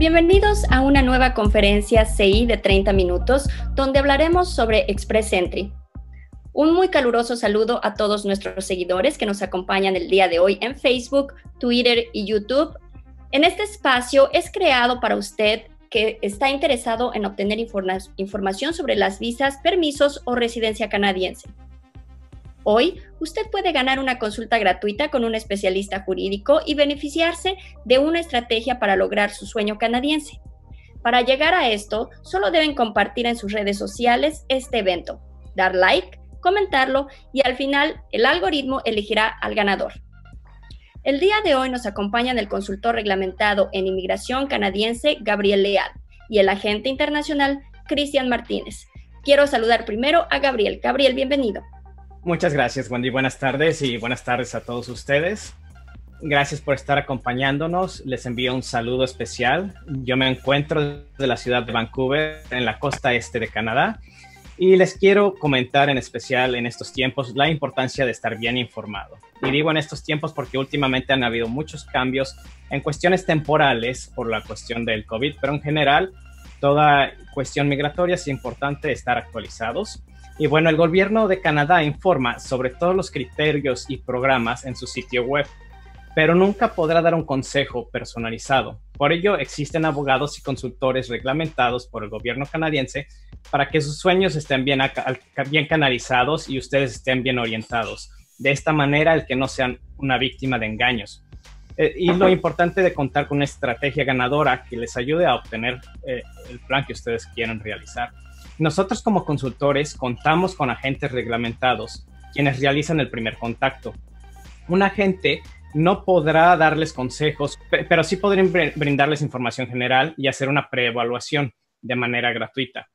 Bienvenidos a una nueva conferencia CI de 30 minutos, donde hablaremos sobre Express Entry. Un muy caluroso saludo a todos nuestros seguidores que nos acompañan el día de hoy en Facebook, Twitter y YouTube. En este espacio es creado para usted que está interesado en obtener información sobre las visas, permisos o residencia canadiense. Hoy, usted puede ganar una consulta gratuita con un especialista jurídico y beneficiarse de una estrategia para lograr su sueño canadiense. Para llegar a esto, solo deben compartir en sus redes sociales este evento, dar like, comentarlo y al final el algoritmo elegirá al ganador. El día de hoy nos acompañan el consultor reglamentado en inmigración canadiense Gabriel Leal y el agente internacional Cristian Martínez. Quiero saludar primero a Gabriel. Gabriel, bienvenido. Muchas gracias, Wendy. Buenas tardes y buenas tardes a todos ustedes. Gracias por estar acompañándonos. Les envío un saludo especial. Yo me encuentro de la ciudad de Vancouver, en la costa este de Canadá, y les quiero comentar en especial en estos tiempos la importancia de estar bien informado. Y digo en estos tiempos porque últimamente han habido muchos cambios en cuestiones temporales por la cuestión del COVID, pero en general toda cuestión migratoria es importante estar actualizados y bueno, el gobierno de Canadá informa sobre todos los criterios y programas en su sitio web, pero nunca podrá dar un consejo personalizado. Por ello, existen abogados y consultores reglamentados por el gobierno canadiense para que sus sueños estén bien, canalizados y ustedes estén bien orientados. De esta manera, el que no sean una víctima de engaños. Eh, y lo importante de contar con una estrategia ganadora que les ayude a obtener eh, el plan que ustedes quieren realizar. Nosotros como consultores contamos con agentes reglamentados, quienes realizan el primer contacto. Un agente no podrá darles consejos, pero sí podrían brindarles información general y hacer una preevaluación de manera gratuita.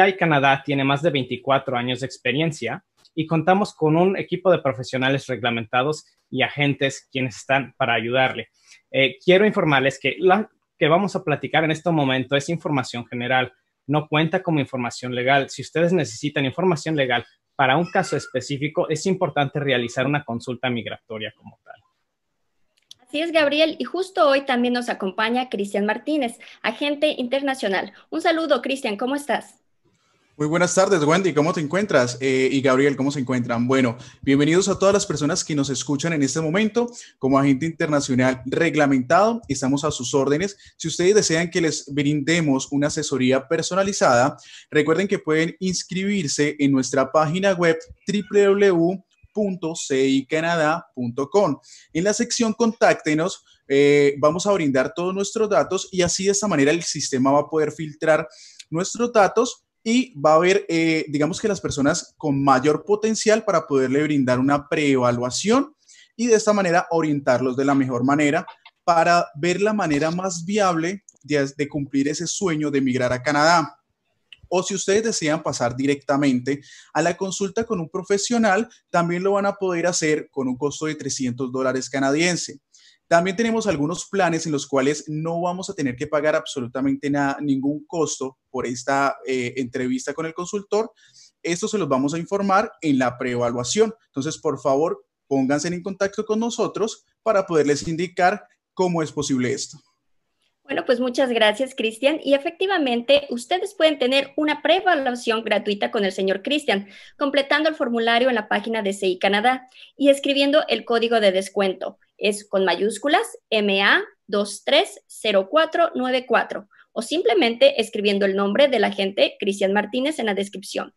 hay Canadá tiene más de 24 años de experiencia y contamos con un equipo de profesionales reglamentados y agentes quienes están para ayudarle. Eh, quiero informarles que la que vamos a platicar en este momento es información general no cuenta como información legal. Si ustedes necesitan información legal para un caso específico, es importante realizar una consulta migratoria como tal. Así es, Gabriel. Y justo hoy también nos acompaña Cristian Martínez, agente internacional. Un saludo, Cristian, ¿cómo estás? Muy buenas tardes, Wendy, ¿cómo te encuentras? Eh, y Gabriel, ¿cómo se encuentran? Bueno, bienvenidos a todas las personas que nos escuchan en este momento como agente internacional reglamentado. Estamos a sus órdenes. Si ustedes desean que les brindemos una asesoría personalizada, recuerden que pueden inscribirse en nuestra página web www.cicanada.com. En la sección Contáctenos eh, vamos a brindar todos nuestros datos y así de esta manera el sistema va a poder filtrar nuestros datos y va a haber, eh, digamos que las personas con mayor potencial para poderle brindar una preevaluación y de esta manera orientarlos de la mejor manera para ver la manera más viable de, de cumplir ese sueño de emigrar a Canadá o si ustedes desean pasar directamente a la consulta con un profesional, también lo van a poder hacer con un costo de 300 dólares canadiense. También tenemos algunos planes en los cuales no vamos a tener que pagar absolutamente nada, ningún costo por esta eh, entrevista con el consultor. Esto se los vamos a informar en la preevaluación. Entonces, por favor, pónganse en contacto con nosotros para poderles indicar cómo es posible esto. Bueno, pues muchas gracias, Cristian. Y efectivamente, ustedes pueden tener una pre-evaluación gratuita con el señor Cristian, completando el formulario en la página de CI Canadá y escribiendo el código de descuento es con mayúsculas MA230494 o simplemente escribiendo el nombre del agente Cristian Martínez en la descripción.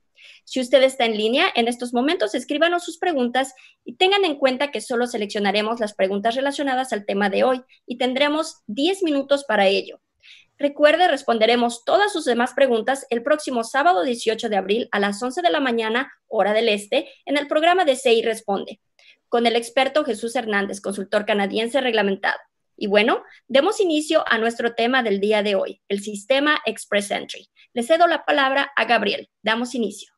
Si usted está en línea, en estos momentos escríbanos sus preguntas y tengan en cuenta que solo seleccionaremos las preguntas relacionadas al tema de hoy y tendremos 10 minutos para ello. Recuerde, responderemos todas sus demás preguntas el próximo sábado 18 de abril a las 11 de la mañana, hora del este, en el programa de CI Responde con el experto Jesús Hernández, consultor canadiense reglamentado. Y bueno, demos inicio a nuestro tema del día de hoy, el sistema Express Entry. Le cedo la palabra a Gabriel. Damos inicio.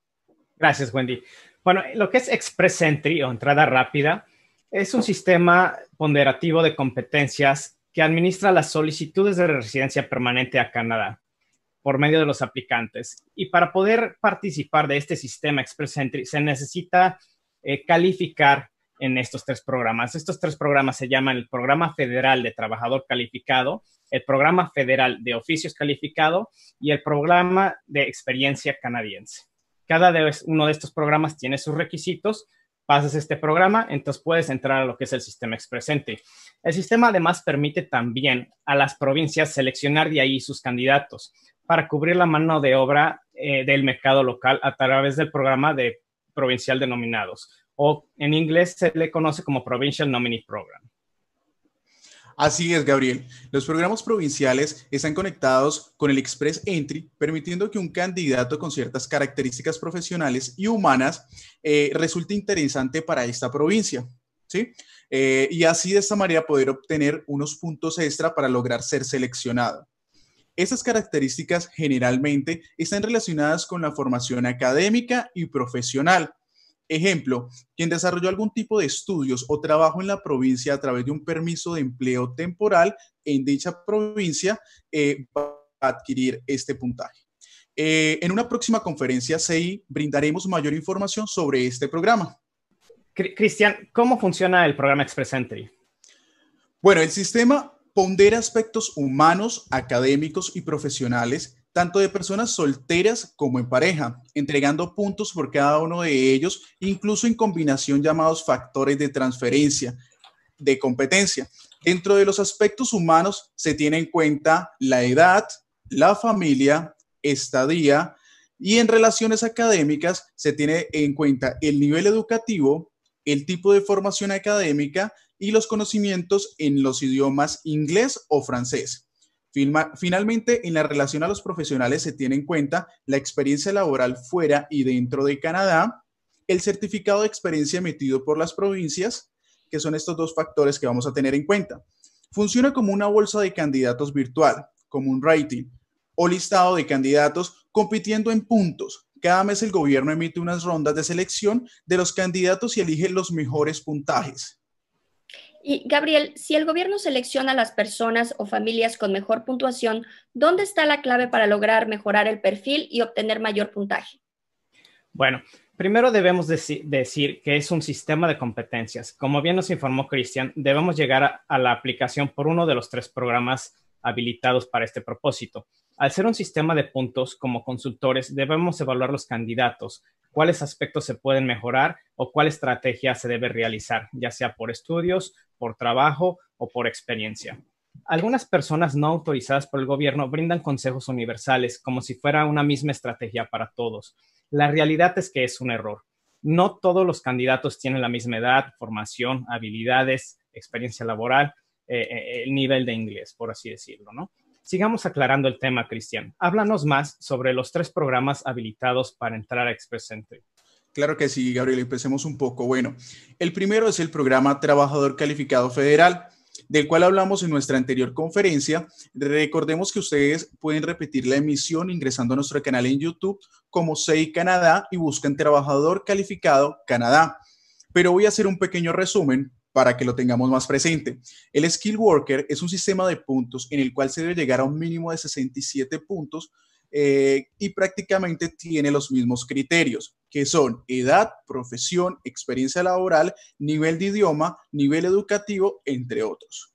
Gracias, Wendy. Bueno, lo que es Express Entry o entrada rápida es un sistema ponderativo de competencias que administra las solicitudes de residencia permanente a Canadá por medio de los aplicantes. Y para poder participar de este sistema Express Entry se necesita eh, calificar en estos tres programas. Estos tres programas se llaman el Programa Federal de Trabajador Calificado, el Programa Federal de Oficios Calificado y el Programa de Experiencia Canadiense. Cada uno de estos programas tiene sus requisitos. Pasas este programa, entonces puedes entrar a lo que es el sistema expresente. El sistema además permite también a las provincias seleccionar de ahí sus candidatos para cubrir la mano de obra eh, del mercado local a través del programa de provincial denominados o en inglés se le conoce como Provincial Nominee Program. Así es, Gabriel. Los programas provinciales están conectados con el Express Entry, permitiendo que un candidato con ciertas características profesionales y humanas eh, resulte interesante para esta provincia. ¿sí? Eh, y así de esta manera poder obtener unos puntos extra para lograr ser seleccionado. Esas características generalmente están relacionadas con la formación académica y profesional Ejemplo, quien desarrolló algún tipo de estudios o trabajo en la provincia a través de un permiso de empleo temporal en dicha provincia eh, va a adquirir este puntaje. Eh, en una próxima conferencia CI brindaremos mayor información sobre este programa. Cristian, ¿cómo funciona el programa Express Entry? Bueno, el sistema pondera aspectos humanos, académicos y profesionales tanto de personas solteras como en pareja, entregando puntos por cada uno de ellos, incluso en combinación llamados factores de transferencia, de competencia. Dentro de los aspectos humanos se tiene en cuenta la edad, la familia, estadía, y en relaciones académicas se tiene en cuenta el nivel educativo, el tipo de formación académica y los conocimientos en los idiomas inglés o francés finalmente, en la relación a los profesionales se tiene en cuenta la experiencia laboral fuera y dentro de Canadá, el certificado de experiencia emitido por las provincias, que son estos dos factores que vamos a tener en cuenta. Funciona como una bolsa de candidatos virtual, como un rating o listado de candidatos compitiendo en puntos. Cada mes el gobierno emite unas rondas de selección de los candidatos y elige los mejores puntajes. Y Gabriel, si el gobierno selecciona a las personas o familias con mejor puntuación, ¿dónde está la clave para lograr mejorar el perfil y obtener mayor puntaje? Bueno, primero debemos decir que es un sistema de competencias. Como bien nos informó Cristian, debemos llegar a la aplicación por uno de los tres programas habilitados para este propósito. Al ser un sistema de puntos, como consultores debemos evaluar los candidatos, cuáles aspectos se pueden mejorar o cuál estrategia se debe realizar, ya sea por estudios, por trabajo o por experiencia. Algunas personas no autorizadas por el gobierno brindan consejos universales como si fuera una misma estrategia para todos. La realidad es que es un error. No todos los candidatos tienen la misma edad, formación, habilidades, experiencia laboral eh, eh, el nivel de inglés, por así decirlo, ¿no? Sigamos aclarando el tema, Cristian. Háblanos más sobre los tres programas habilitados para entrar a Express Entry. Claro que sí, Gabriel, empecemos un poco. Bueno, el primero es el programa Trabajador Calificado Federal, del cual hablamos en nuestra anterior conferencia. Recordemos que ustedes pueden repetir la emisión ingresando a nuestro canal en YouTube como SEI Canadá y buscan Trabajador Calificado Canadá. Pero voy a hacer un pequeño resumen para que lo tengamos más presente. El Skill Worker es un sistema de puntos en el cual se debe llegar a un mínimo de 67 puntos eh, y prácticamente tiene los mismos criterios, que son edad, profesión, experiencia laboral, nivel de idioma, nivel educativo, entre otros.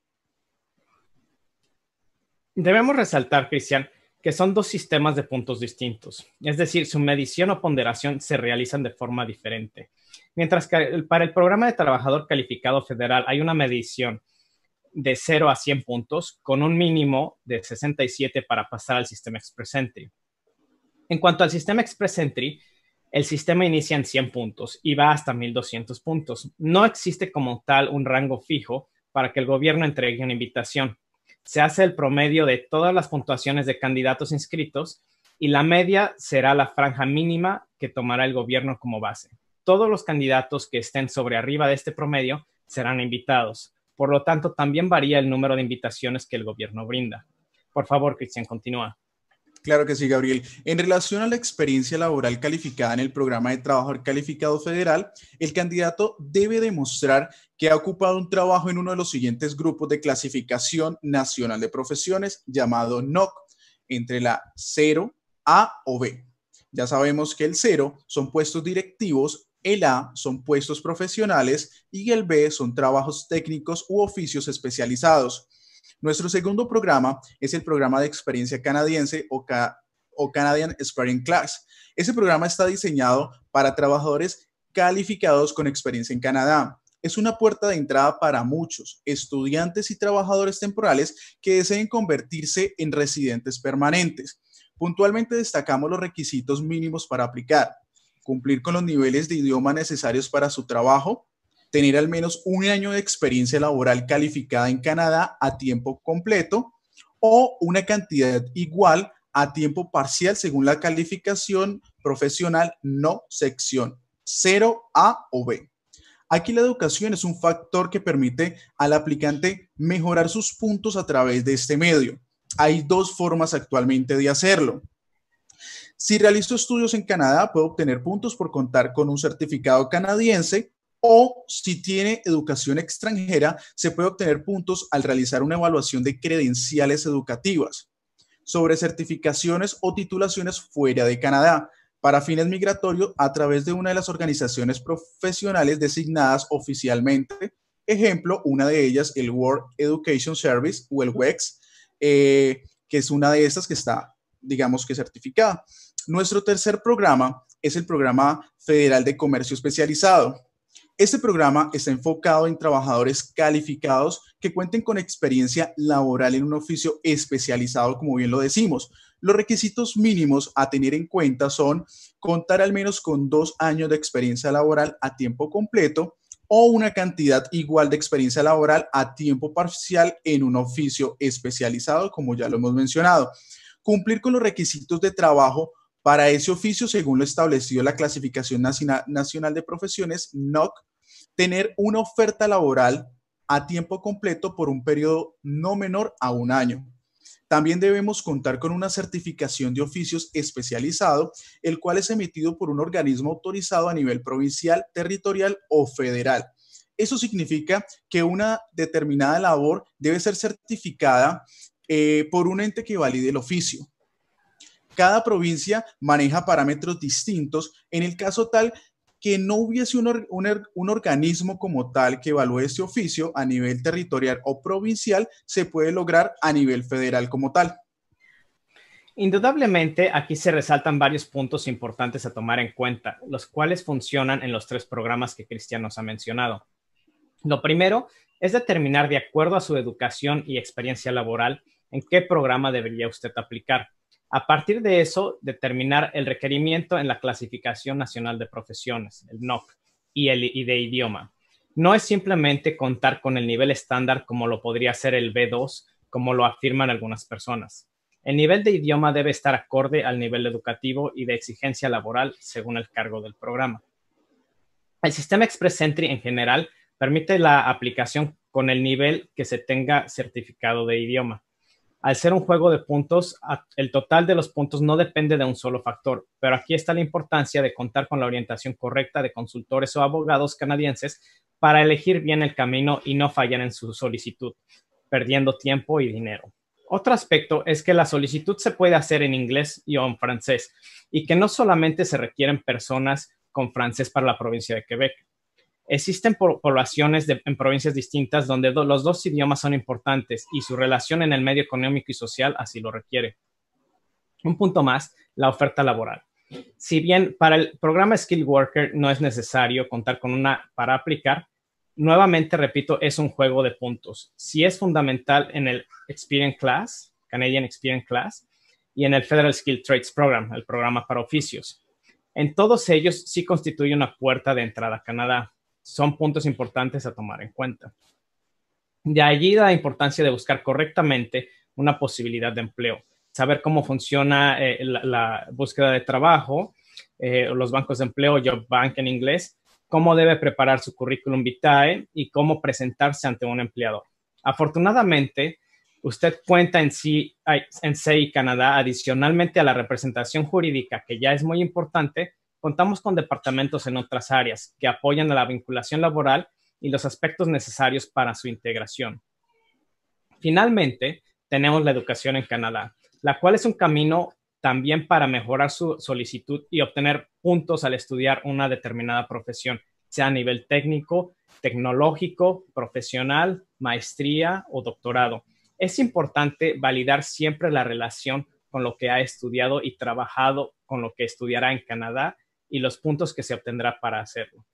Debemos resaltar, Cristian, que son dos sistemas de puntos distintos, es decir, su medición o ponderación se realizan de forma diferente. Mientras que para el programa de trabajador calificado federal hay una medición de 0 a 100 puntos, con un mínimo de 67 para pasar al sistema Express Entry. En cuanto al sistema Express Entry, el sistema inicia en 100 puntos y va hasta 1200 puntos. No existe como tal un rango fijo para que el gobierno entregue una invitación se hace el promedio de todas las puntuaciones de candidatos inscritos y la media será la franja mínima que tomará el gobierno como base. Todos los candidatos que estén sobre arriba de este promedio serán invitados. Por lo tanto, también varía el número de invitaciones que el gobierno brinda. Por favor, Cristian, continúa. Claro que sí, Gabriel. En relación a la experiencia laboral calificada en el programa de Trabajo calificado federal, el candidato debe demostrar que ha ocupado un trabajo en uno de los siguientes grupos de clasificación nacional de profesiones llamado NOC, entre la 0, A o B. Ya sabemos que el 0 son puestos directivos, el A son puestos profesionales y el B son trabajos técnicos u oficios especializados. Nuestro segundo programa es el programa de experiencia canadiense o, Canadian Experience Class. Ese programa está diseñado para trabajadores calificados con experiencia en Canadá. Es una puerta de entrada para muchos estudiantes y trabajadores temporales que deseen convertirse en residentes permanentes. Puntualmente destacamos los requisitos mínimos para aplicar, cumplir con los niveles de idioma necesarios para su trabajo, tener al menos un año de experiencia laboral calificada en Canadá a tiempo completo o una cantidad igual a tiempo parcial según la calificación profesional no sección 0, A o B. Aquí la educación es un factor que permite al aplicante mejorar sus puntos a través de este medio. Hay dos formas actualmente de hacerlo. Si realizo estudios en Canadá, puedo obtener puntos por contar con un certificado canadiense o si tiene educación extranjera, se puede obtener puntos al realizar una evaluación de credenciales educativas sobre certificaciones o titulaciones fuera de Canadá para fines migratorios a través de una de las organizaciones profesionales designadas oficialmente. Ejemplo, una de ellas, el World Education Service o el WEX, eh, que es una de estas que está, digamos que certificada. Nuestro tercer programa es el Programa Federal de Comercio Especializado, este programa está enfocado en trabajadores calificados que cuenten con experiencia laboral en un oficio especializado, como bien lo decimos. Los requisitos mínimos a tener en cuenta son contar al menos con dos años de experiencia laboral a tiempo completo o una cantidad igual de experiencia laboral a tiempo parcial en un oficio especializado, como ya lo hemos mencionado. Cumplir con los requisitos de trabajo para ese oficio según lo establecido la Clasificación Nacional de Profesiones, NOC, tener una oferta laboral a tiempo completo por un periodo no menor a un año. También debemos contar con una certificación de oficios especializado, el cual es emitido por un organismo autorizado a nivel provincial, territorial o federal. Eso significa que una determinada labor debe ser certificada eh, por un ente que valide el oficio. Cada provincia maneja parámetros distintos, en el caso tal que no hubiese er-, un, organismo como tal que evalúe ese oficio a nivel territorial o provincial se puede lograr a nivel federal como tal. Indudablemente, aquí se resaltan varios puntos importantes a tomar en cuenta, los cuales funcionan en los tres programas que Cristian nos ha mencionado. Lo primero es determinar de acuerdo a su educación y experiencia laboral en qué programa debería usted aplicar a partir de eso, determinar el requerimiento en la Clasificación Nacional de Profesiones, el NOC, y, el, de idioma. No es simplemente contar con el nivel estándar como lo podría ser el B2, como lo afirman algunas personas. El nivel de idioma debe estar acorde al nivel educativo y de exigencia laboral según el cargo del programa. El sistema Express Entry en general permite la aplicación con el nivel que se tenga certificado de idioma al ser un juego de puntos, el total de los puntos no depende de un solo factor, pero aquí está la importancia de contar con la orientación correcta de consultores o abogados canadienses para elegir bien el camino y no fallar en su solicitud, perdiendo tiempo y dinero. Otro aspecto es que la solicitud se puede hacer en inglés y o en francés, y que no solamente se requieren personas con francés para la provincia de Quebec, Existen poblaciones en provincias distintas donde los dos idiomas son importantes y su relación en el medio económico y social así lo requiere. Un punto más, la oferta laboral. Si bien para el programa Skill Worker no es necesario contar con una para aplicar, nuevamente repito, es un juego de puntos. Si es fundamental en el Experience Class, Canadian Experience Class, y en el Federal Skill Trades Program, el programa para oficios. En todos ellos sí constituye una puerta de entrada a Canadá son puntos importantes a tomar en cuenta. De allí la importancia de buscar correctamente una posibilidad de empleo, saber cómo funciona eh, la, búsqueda de trabajo, eh, los bancos de empleo, Job Bank en inglés, cómo debe preparar su currículum vitae y cómo presentarse ante un empleador. Afortunadamente, usted cuenta en sí en CI Canadá adicionalmente a la representación jurídica, que ya es muy importante, contamos con departamentos en otras áreas que apoyan a la vinculación laboral y los aspectos necesarios para su integración. Finalmente, tenemos la educación en Canadá, la cual es un camino también para mejorar su solicitud y obtener puntos al estudiar una determinada profesión, sea a nivel técnico, tecnológico, profesional, maestría o doctorado. Es importante validar siempre la relación con lo que ha estudiado y trabajado con lo que estudiará en Canadá y los puntos que se obtendrá para hacerlo.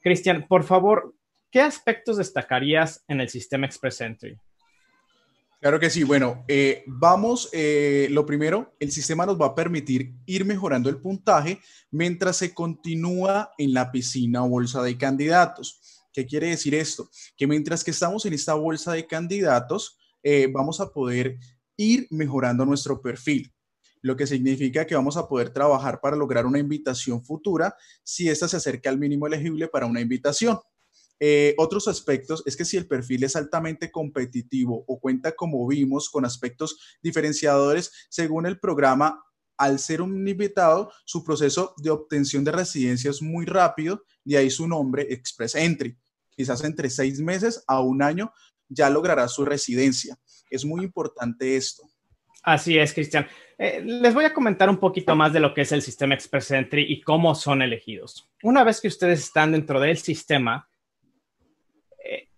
Cristian, por favor, ¿qué aspectos destacarías en el sistema Express Entry? Claro que sí. Bueno, eh, vamos, eh, lo primero, el sistema nos va a permitir ir mejorando el puntaje mientras se continúa en la piscina o bolsa de candidatos. ¿Qué quiere decir esto? Que mientras que estamos en esta bolsa de candidatos, eh, vamos a poder ir mejorando nuestro perfil lo que significa que vamos a poder trabajar para lograr una invitación futura si ésta se acerca al mínimo elegible para una invitación. Eh, otros aspectos es que si el perfil es altamente competitivo o cuenta, como vimos, con aspectos diferenciadores, según el programa, al ser un invitado, su proceso de obtención de residencia es muy rápido, de ahí su nombre, Express Entry. Quizás entre seis meses a un año ya logrará su residencia. Es muy importante esto. Así es, Cristian. Eh, les voy a comentar un poquito más de lo que es el sistema Express Entry y cómo son elegidos. Una vez que ustedes están dentro del sistema, eh,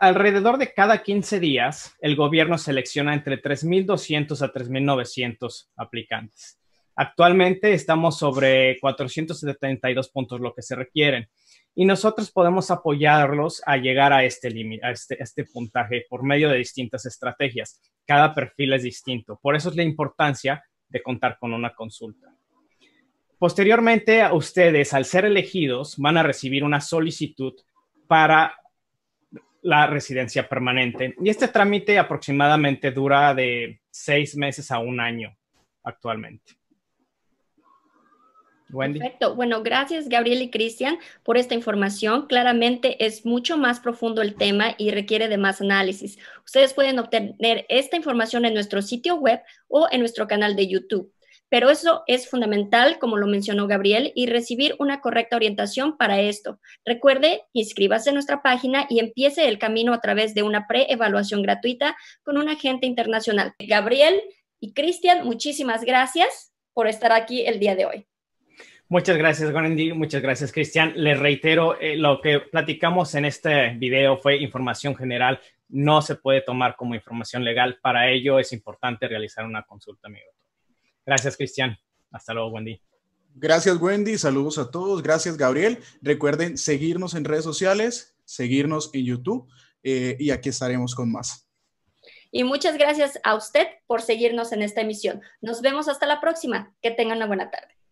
alrededor de cada 15 días, el gobierno selecciona entre 3.200 a 3.900 aplicantes. Actualmente estamos sobre 472 puntos, lo que se requieren y nosotros podemos apoyarlos a llegar a este este, este, puntaje por medio de distintas estrategias. Cada perfil es distinto. Por eso es la importancia de contar con una consulta. Posteriormente, a ustedes, al ser elegidos, van a recibir una solicitud para la residencia permanente. Y este trámite aproximadamente dura de seis meses a un año actualmente. Perfecto. Bueno, gracias Gabriel y Cristian por esta información. Claramente es mucho más profundo el tema y requiere de más análisis. Ustedes pueden obtener esta información en nuestro sitio web o en nuestro canal de YouTube. Pero eso es fundamental, como lo mencionó Gabriel, y recibir una correcta orientación para esto. Recuerde, inscríbase en nuestra página y empiece el camino a través de una pre-evaluación gratuita con un agente internacional. Gabriel y Cristian, muchísimas gracias por estar aquí el día de hoy. Muchas gracias, Wendy. Muchas gracias, Cristian. Les reitero, eh, lo que platicamos en este video fue información general. No se puede tomar como información legal. Para ello es importante realizar una consulta amigo. Gracias, Cristian. Hasta luego, Wendy. Gracias, Wendy. Saludos a todos. Gracias, Gabriel. Recuerden seguirnos en redes sociales, seguirnos en YouTube eh, y aquí estaremos con más. Y muchas gracias a usted por seguirnos en esta emisión. Nos vemos hasta la próxima. Que tengan una buena tarde.